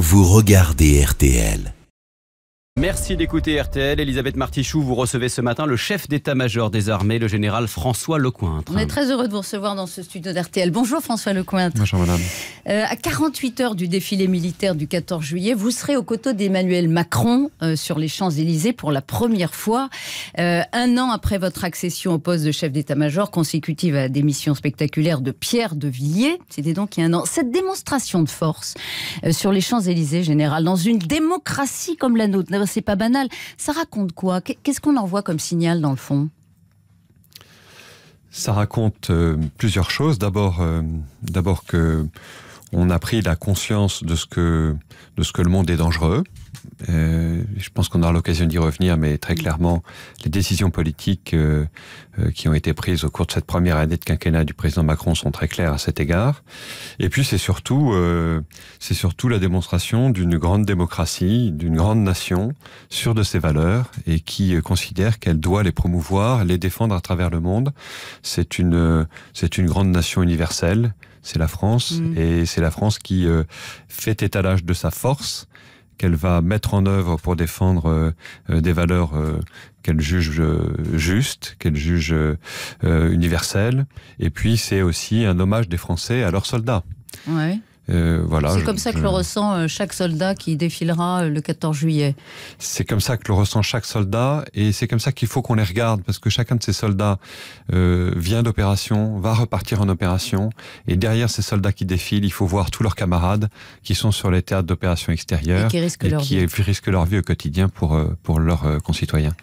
vous regardez RTL. Merci d'écouter RTL. Elisabeth Martichoux, vous recevez ce matin le chef d'état-major des armées, le général François Lecointre. On est très heureux de vous recevoir dans ce studio d'RTL. Bonjour François Lecointre. Bonjour madame. Euh, à 48 heures du défilé militaire du 14 juillet, vous serez au coteau d'Emmanuel Macron euh, sur les Champs-Élysées pour la première fois. Euh, un an après votre accession au poste de chef d'état-major, consécutive à la démission spectaculaire de Pierre de Villiers, c'était donc il y a un an. Cette démonstration de force sur les Champs-Élysées, général, dans une démocratie comme la nôtre, c'est pas banal. Ça raconte quoi Qu'est-ce qu'on envoie comme signal dans le fond Ça raconte euh, plusieurs choses. D'abord, euh, d'abord que on a pris la conscience de ce que, de ce que le monde est dangereux. Euh, je pense qu'on aura l'occasion d'y revenir, mais très clairement, les décisions politiques euh, euh, qui ont été prises au cours de cette première année de quinquennat du président Macron sont très claires à cet égard. Et puis, c'est surtout, c'est surtout la démonstration d'une grande démocratie, d'une grande nation sûre de ses valeurs et qui considère qu'elle doit les promouvoir, les défendre à travers le monde. C'est une, c'est une grande nation universelle c'est la France. Mm. Et c'est la France qui euh, fait étalage de sa force qu'elle va mettre en œuvre pour défendre euh, euh, des valeurs qu'elle juge justes, qu'elle juge universelles. Et puis c'est aussi un hommage des Français à leurs soldats. Ouais. Euh, c'est comme ça que le ressent euh, chaque soldat qui défilera euh, le 14 juillet. C'est comme ça que le ressent chaque soldat et c'est comme ça qu'il faut qu'on les regarde parce que chacun de ces soldats vient d'opération, va repartir en opération et derrière ces soldats qui défilent, il faut voir tous leurs camarades qui sont sur les théâtres d'opération extérieures et qui risquent, leur, vie. au quotidien pour, pour leurs concitoyens.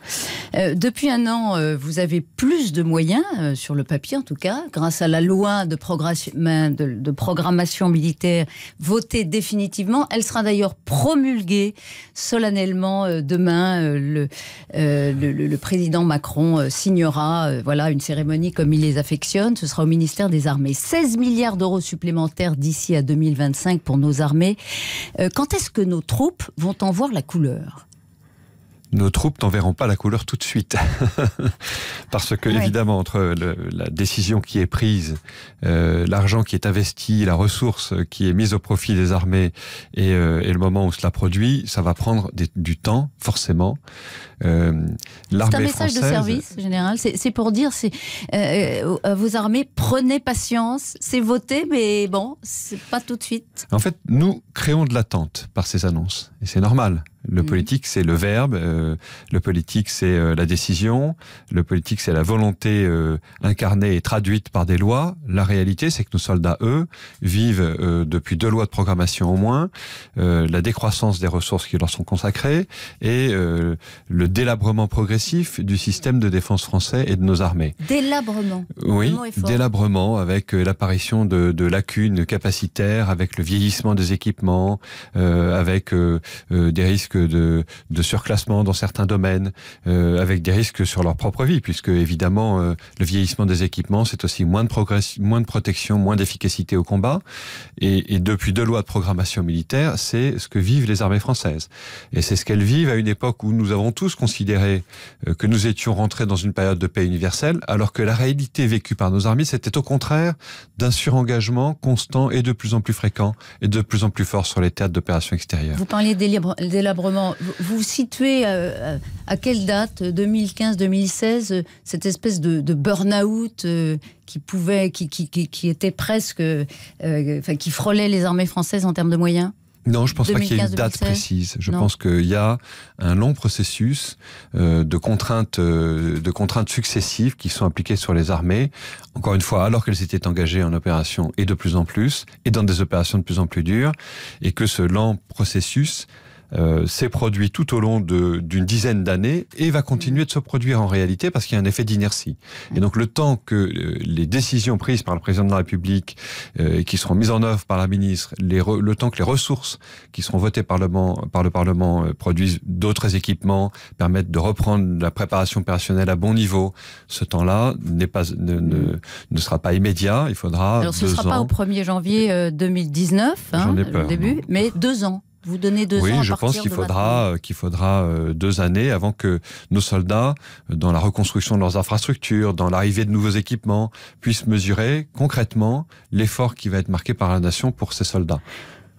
depuis un an, vous avez plus de moyens, sur le papier en tout cas, grâce à la loi de programmation militaire votée définitivement. Elle sera d'ailleurs promulguée solennellement euh, demain. Euh, euh, le, président Macron signera voilà, une cérémonie comme il les affectionne. Ce sera au ministère des Armées. 16 milliards d'euros supplémentaires d'ici à 2025 pour nos armées. Quand est-ce que nos troupes vont en voir la couleur nos troupes verront pas la couleur tout de suite. Parce que, évidemment, entre le, la décision qui est prise, euh, l'argent qui est investi, la ressource qui est mise au profit des armées et, euh, et le moment où cela produit, ça va prendre du temps, forcément. Euh, c'est un message de service, général. C'est pour dire, c'est vos euh, euh, armées, prenez patience, c'est voté, mais bon, c'est pas tout de suite. En fait, nous créons de l'attente par ces annonces. Et c'est normal. Le mm. politique, c'est le verbe, euh, le politique, c'est euh, la décision, le politique, c'est la volonté euh, incarnée et traduite par des lois. La réalité, c'est que nos soldats, eux, vivent depuis deux lois de programmation au moins, la décroissance des ressources qui leur sont consacrées et le délabrement progressif du système de défense français et de nos armées. Délabrement. Oui, délabrement avec l'apparition de, de, lacunes capacitaires, avec le vieillissement des équipements, avec des risques de, surclassement dans certains domaines, euh, avec des risques sur leur propre vie, puisque évidemment euh, le vieillissement des équipements, c'est aussi moins de, moins de protection, moins d'efficacité au combat. Et, depuis deux lois de programmation militaire, c'est ce que vivent les armées françaises. Et c'est ce qu'elles vivent à une époque où nous avons tous considéré euh, que nous étions rentrés dans une période de paix universelle, alors que la réalité vécue par nos armées, c'était au contraire d'un surengagement constant et de plus en plus fréquent et de plus en plus fort sur les théâtres d'opérations extérieures. Vous parliez d'élaboration vous, vous situez euh, à, quelle date, 2015-2016, euh, cette espèce de, burn-out euh, qui pouvait, qui, qui, était presque, qui frôlait les armées françaises en termes de moyens non, je ne pense pas qu'il y ait une date précise. Je pense qu'il y a un long processus de contraintes, de contraintes successives qui sont appliquées sur les armées. Encore une fois, alors qu'elles étaient engagées en opération et de plus en plus, et dans des opérations de plus en plus dures, et que ce lent processus euh, s'est produit tout au long d'une dizaine d'années et va continuer de se produire en réalité parce qu'il y a un effet d'inertie. Et donc le temps que euh, les décisions prises par le président de la République et euh, qui seront mises en œuvre par la ministre, le temps que les ressources qui seront votées par le, par le Parlement produisent d'autres équipements, permettent de reprendre la préparation opérationnelle à bon niveau, ce temps-là n'est pas ne, ne, sera pas immédiat. Il faudra. Alors ce ne sera pas au 1er janvier 2019, hein, le début, mais deux ans. Vous donnez deux oui, ans. Oui, je pense euh, qu'il faudra, qu'il euh, faudra deux années avant que nos soldats, euh, dans la reconstruction de leurs infrastructures, dans l'arrivée de nouveaux équipements, puissent mesurer concrètement l'effort qui va être marqué par la nation pour ces soldats.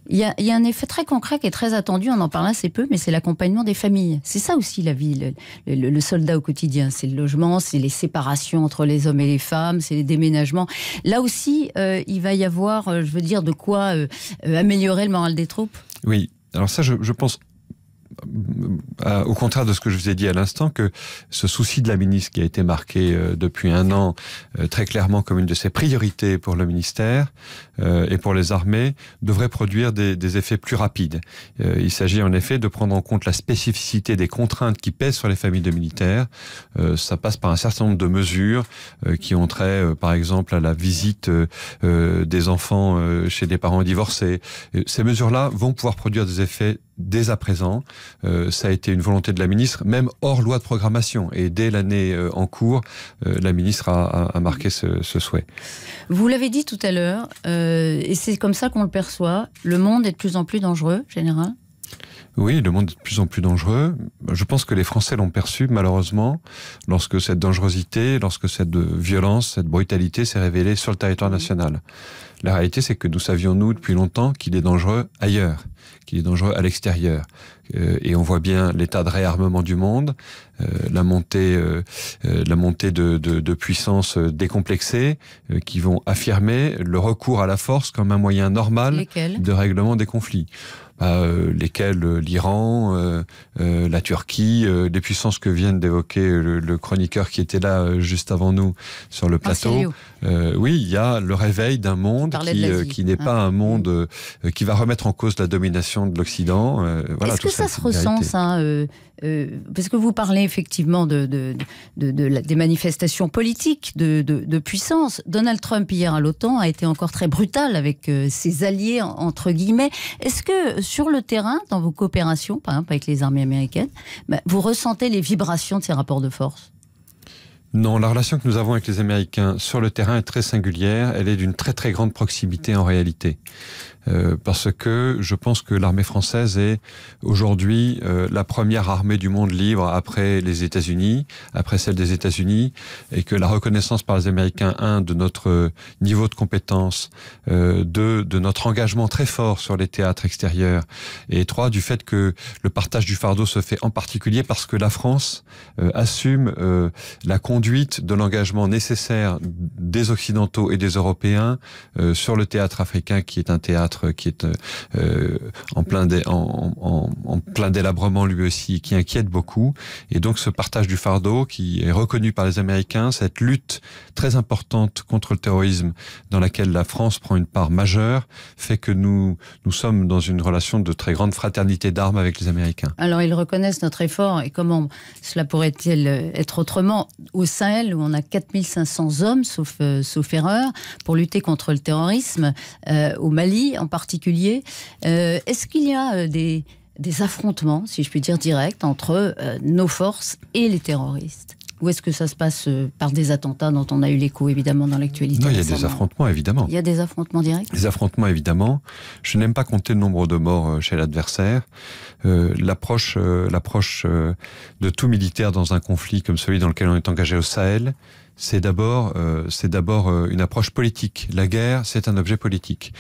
Il y, a, un effet très concret qui est très attendu, on en parle assez peu, mais c'est l'accompagnement des familles. C'est ça aussi la vie, le, soldat au quotidien. C'est le logement, c'est les séparations entre les hommes et les femmes, c'est les déménagements. Là aussi, il va y avoir, je veux dire, de quoi améliorer le moral des troupes oui, alors ça, je, pense euh, au contraire de ce que je vous ai dit à l'instant, que ce souci de la ministre qui a été marqué euh, depuis un an euh, très clairement comme une de ses priorités pour le ministère et pour les armées, devrait produire des, effets plus rapides. il s'agit en effet de prendre en compte la spécificité des contraintes qui pèsent sur les familles de militaires. ça passe par un certain nombre de mesures qui ont trait, par exemple, à la visite des enfants chez des parents divorcés. Ces mesures-là vont pouvoir produire des effets dès à présent. Euh, ça a été une volonté de la ministre, même hors loi de programmation. Et dès l'année euh, en cours, euh, la ministre a, marqué ce, souhait. Vous l'avez dit tout à l'heure, et c'est comme ça qu'on le perçoit, le monde est de plus en plus dangereux, général oui, le monde est de plus en plus dangereux. Je pense que les Français l'ont perçu, malheureusement, lorsque cette dangerosité, lorsque cette violence, cette brutalité s'est révélée sur le territoire national. La réalité, c'est que nous savions, nous, depuis longtemps, qu'il est dangereux ailleurs, qu'il est dangereux à l'extérieur. Euh, et on voit bien l'état de réarmement du monde, euh, la montée, euh, la montée de, de, puissances décomplexées qui vont affirmer le recours à la force comme un moyen normal de règlement des conflits. Euh, lesquels euh, l'Iran, euh, la Turquie, des puissances que viennent d'évoquer le, chroniqueur qui était là juste avant nous sur le plateau. oui, il y a le réveil d'un monde qui, qui n'est hein. pas un mm. monde qui va remettre en cause la domination de l'Occident. Voilà, Est-ce que ça, se ressent, hein, ça parce que vous parlez effectivement de, de, de, des manifestations politiques de, puissance. Donald Trump, hier à l'OTAN, a été encore très brutal avec ses alliés, entre guillemets. Est-ce que sur le terrain, dans vos coopérations, par exemple avec les armées américaines, bah, vous ressentez les vibrations de ces rapports de force non, la relation que nous avons avec les Américains sur le terrain est très singulière. Elle est d'une très très grande proximité en réalité. Euh, parce que je pense que l'armée française est aujourd'hui euh, la première armée du monde libre après les États-Unis, après celle des États-Unis, et que la reconnaissance par les Américains, un, de notre euh, niveau de compétence, deux, de notre engagement très fort sur les théâtres extérieurs, et trois, du fait que le partage du fardeau se fait en particulier parce que la France assume la conduite de l'engagement nécessaire des Occidentaux et des Européens sur le théâtre africain qui est un théâtre euh, qui est euh, euh, en, plein en, plein délabrement lui aussi, qui inquiète beaucoup. Et donc ce partage du fardeau qui est reconnu par les Américains, cette lutte très importante contre le terrorisme dans laquelle la France prend une part majeure, fait que nous, nous sommes dans une relation de très grande fraternité d'armes avec les Américains. Alors ils reconnaissent notre effort et comment cela pourrait-il être autrement au Sahel où on a 4500 hommes, sauf, sauf erreur, pour lutter contre le terrorisme, au Mali, en particulier. Euh, est-ce qu'il y a euh, des, affrontements, si je puis dire directs entre euh, nos forces et les terroristes ou est-ce que ça se passe euh, par des attentats dont on a eu l'écho évidemment dans l'actualité Non, il y a des affrontements évidemment. Il y a des affrontements directs Des affrontements évidemment. Je n'aime pas compter le nombre de morts euh, chez l'adversaire. Euh, l'approche l'approche de tout militaire dans un conflit comme celui dans lequel on est engagé au Sahel, c'est d'abord c'est d'abord une approche politique. La guerre, c'est un objet politique.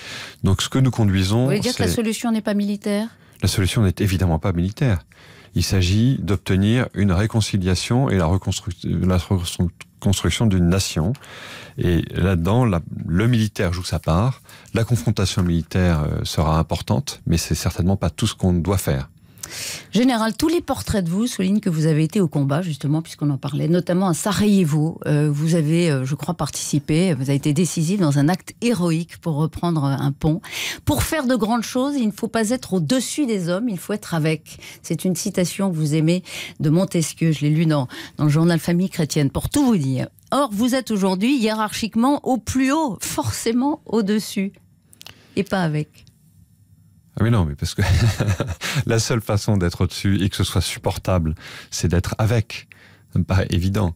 Donc ce que nous conduisons, vous voulez dire que la solution n'est pas militaire La solution n'est évidemment pas militaire. Il s'agit d'obtenir une réconciliation et la, la reconstruction d'une nation. Et là-dedans, le militaire joue sa part. La confrontation militaire euh, sera importante, mais c'est certainement pas tout ce qu'on doit faire. Général, tous les portraits de vous soulignent que vous avez été au combat, justement, puisqu'on en parlait, notamment à Sarajevo. Euh, vous avez, euh, je crois, participé, vous avez été décisif dans un acte héroïque pour reprendre euh, un pont. Pour faire de grandes choses, il ne faut pas être au-dessus des hommes, il faut être avec. C'est une citation que vous aimez de Montesquieu, je l'ai lu dans, dans le journal Famille chrétienne, pour tout vous dire. Or, vous êtes aujourd'hui hiérarchiquement au plus haut, forcément au-dessus, et pas avec. Ah non, mais parce que la seule façon d'être au-dessus et que ce soit supportable, c'est d'être avec. Pas évident.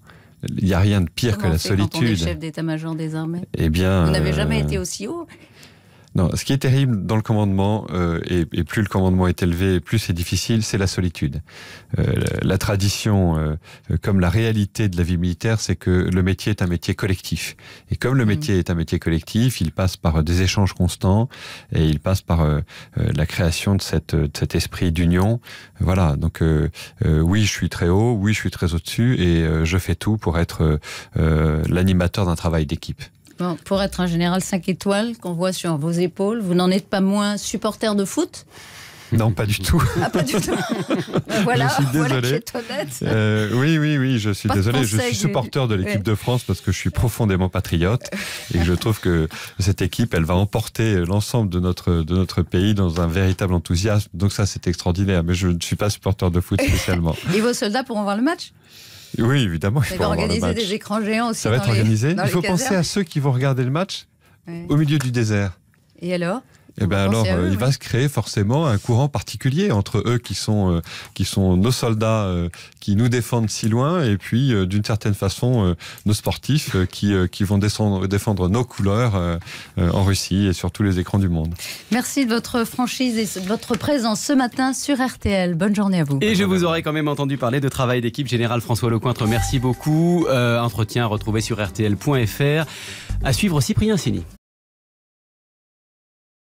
Il n'y a rien de pire que la solitude. Quand on chef d'état-major désormais. Eh bien, on n'avez jamais euh, été aussi haut. Non, ce qui est terrible dans le commandement, euh, et, plus le commandement est élevé, plus c'est difficile, c'est la solitude. Euh, la, tradition, euh, comme la réalité de la vie militaire, c'est que le métier est un métier collectif. Et comme le mm. métier est un métier collectif, il passe par des échanges constants, et il passe par la création de, de cet esprit d'union. Voilà, donc oui, je suis très haut, oui, je suis très au-dessus, et je fais tout pour être l'animateur d'un travail d'équipe pour être un général 5 étoiles qu'on voit sur vos épaules, vous n'en êtes pas moins supporter de foot non, pas du tout. Ah, pas du tout. Ben voilà, je suis désolé. Euh, oui, oui, oui, je suis désolé. Je suis supporter de l'équipe de France parce que je suis profondément patriote et je trouve que cette équipe, elle va emporter l'ensemble de notre, de notre pays dans un véritable enthousiasme. Donc ça, c'est extraordinaire. Mais je ne suis pas supporter de foot spécialement. et vos soldats pourront voir le match oui, évidemment. Il faut organiser des écrans géants aussi. Ça va être organisé. Il faut penser à ceux qui vont regarder le match au milieu du désert. Et alors et eh ben alors, euh, il va se créer forcément un courant particulier entre eux qui sont, euh, qui sont nos soldats euh, qui nous défendent si loin et puis d'une certaine façon nos sportifs qui, vont descendre, défendre nos couleurs en Russie et sur tous les écrans du monde. Merci de votre franchise et de votre présence ce matin sur RTL. Bonne journée à vous. Et je vous aurais quand même entendu parler de travail d'équipe. Général François Lecointre, merci beaucoup. entretien retrouvé sur rtl.fr. À suivre Cyprien Sini.